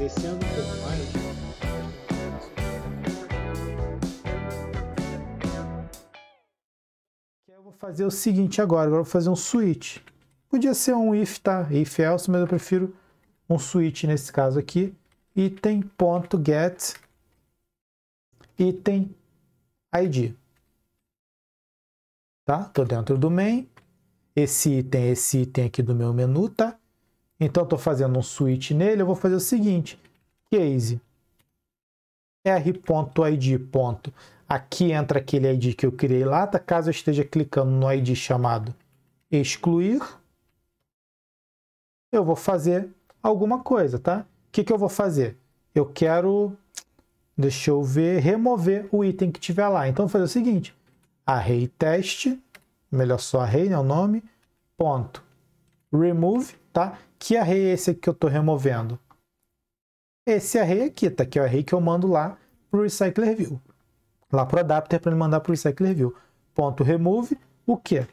Descendo um pouco mais. Eu vou fazer o seguinte agora, agora eu vou fazer um switch. Podia ser um if, tá? If else, mas eu prefiro um switch nesse caso aqui. Item ponto get item id. Tá? Tô dentro do main. Esse item, esse item aqui do meu menu, tá? Então, estou fazendo um switch nele, eu vou fazer o seguinte, case r.id. Aqui entra aquele ID que eu criei lá, tá? caso eu esteja clicando no ID chamado excluir, eu vou fazer alguma coisa, tá? O que, que eu vou fazer? Eu quero, deixa eu ver, remover o item que tiver lá. Então, vou fazer o seguinte, array teste melhor só array, né, o nome, ponto, remove, tá? Que array é esse aqui que eu estou removendo? Esse array aqui, tá? Que é o array que eu mando lá para o Recycler View. Lá para o adapter para ele mandar para o Recycler View. Ponto remove, o quê?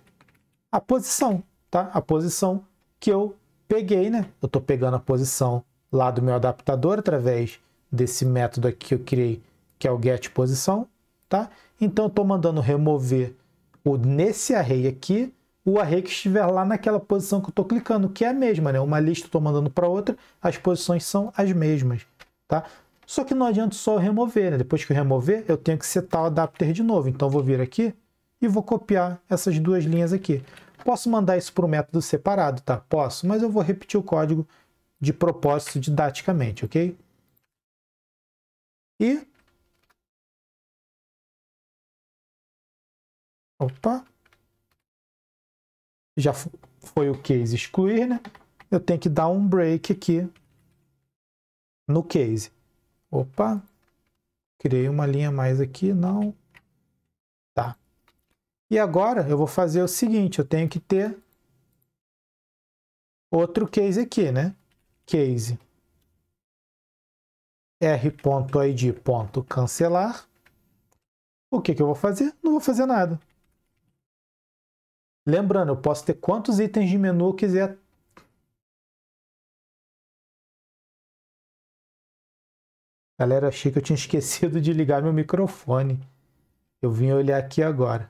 A posição, tá? A posição que eu peguei, né? Eu estou pegando a posição lá do meu adaptador através desse método aqui que eu criei, que é o get posição, tá? Então eu estou mandando remover o nesse array aqui o array que estiver lá naquela posição que eu estou clicando, que é a mesma, né? Uma lista eu estou mandando para outra, as posições são as mesmas, tá? Só que não adianta só eu remover, né? Depois que eu remover, eu tenho que setar o adapter de novo. Então, eu vou vir aqui e vou copiar essas duas linhas aqui. Posso mandar isso para o método separado, tá? Posso, mas eu vou repetir o código de propósito didaticamente, ok? E... Opa! já foi o case excluir, né? Eu tenho que dar um break aqui no case. Opa, criei uma linha mais aqui, não. Tá. E agora eu vou fazer o seguinte, eu tenho que ter outro case aqui, né? Case r.id.cancelar. O que, que eu vou fazer? Não vou fazer nada. Lembrando, eu posso ter quantos itens de menu eu quiser. Galera, achei que eu tinha esquecido de ligar meu microfone. Eu vim olhar aqui agora.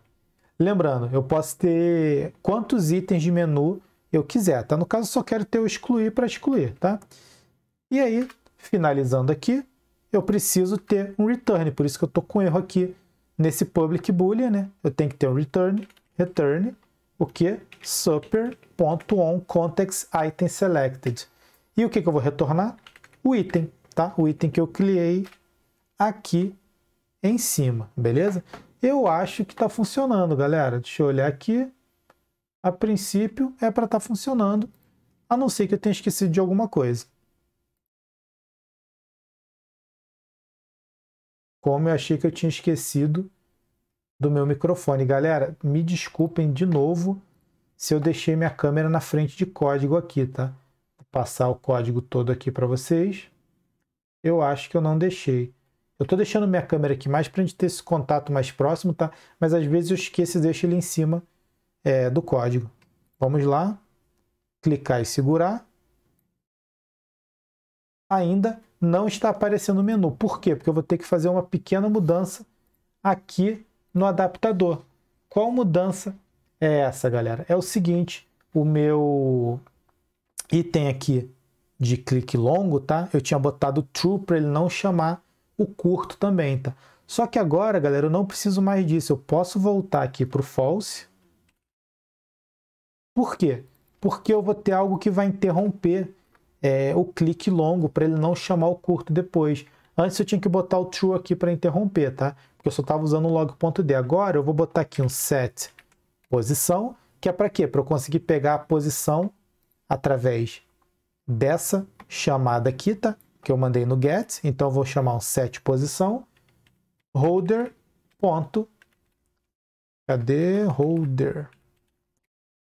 Lembrando, eu posso ter quantos itens de menu eu quiser, tá? No caso, só quero ter o excluir para excluir, tá? E aí, finalizando aqui, eu preciso ter um return, por isso que eu estou com erro aqui nesse public boolean, né? Eu tenho que ter um return, return, o que? super.onContextItemSelected. E o que, que eu vou retornar? O item, tá? O item que eu criei aqui em cima, beleza? Eu acho que está funcionando, galera. Deixa eu olhar aqui. A princípio é para estar tá funcionando, a não ser que eu tenha esquecido de alguma coisa. Como eu achei que eu tinha esquecido do meu microfone. Galera, me desculpem de novo se eu deixei minha câmera na frente de código aqui, tá? Vou passar o código todo aqui para vocês. Eu acho que eu não deixei. Eu estou deixando minha câmera aqui mais para a gente ter esse contato mais próximo, tá? Mas às vezes eu esqueço e deixo ele em cima é, do código. Vamos lá. Clicar e segurar. Ainda não está aparecendo o menu. Por quê? Porque eu vou ter que fazer uma pequena mudança aqui no adaptador. Qual mudança é essa, galera? É o seguinte, o meu item aqui de clique longo, tá? Eu tinha botado true para ele não chamar o curto também, tá? Só que agora, galera, eu não preciso mais disso. Eu posso voltar aqui para o false. Por quê? Porque eu vou ter algo que vai interromper é, o clique longo para ele não chamar o curto depois. Antes eu tinha que botar o true aqui para interromper, tá? Porque eu só estava usando o log.d. Agora eu vou botar aqui um set posição, que é para quê? Para eu conseguir pegar a posição através dessa chamada aqui, tá? Que eu mandei no get. Então eu vou chamar um set posição holder. Ponto, cadê holder?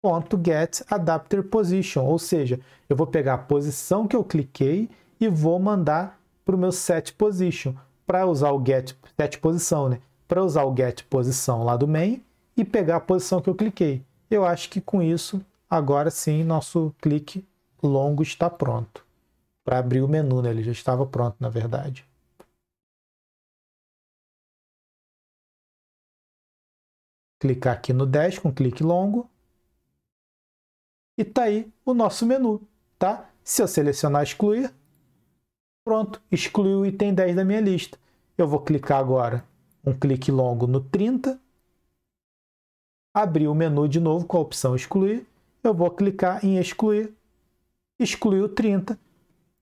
Ponto get adapter position, ou seja, eu vou pegar a posição que eu cliquei e vou mandar para o meu set position, para usar o get set posição, né? Para usar o get posição lá do main e pegar a posição que eu cliquei. Eu acho que com isso, agora sim, nosso clique longo está pronto. Para abrir o menu, né? ele já estava pronto, na verdade. Clicar aqui no 10 com clique longo. E tá aí o nosso menu, tá? Se eu selecionar excluir, Pronto, excluiu o item 10 da minha lista. Eu vou clicar agora um clique longo no 30, abrir o menu de novo com a opção excluir, eu vou clicar em excluir, excluiu 30.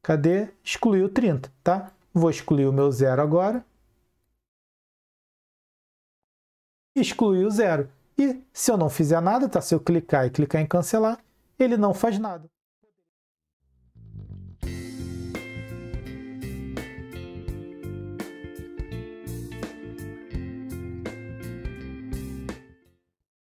Cadê? Excluiu 30, tá? Vou excluir o meu zero agora. Excluiu o zero. E se eu não fizer nada, tá? Se eu clicar e clicar em cancelar, ele não faz nada.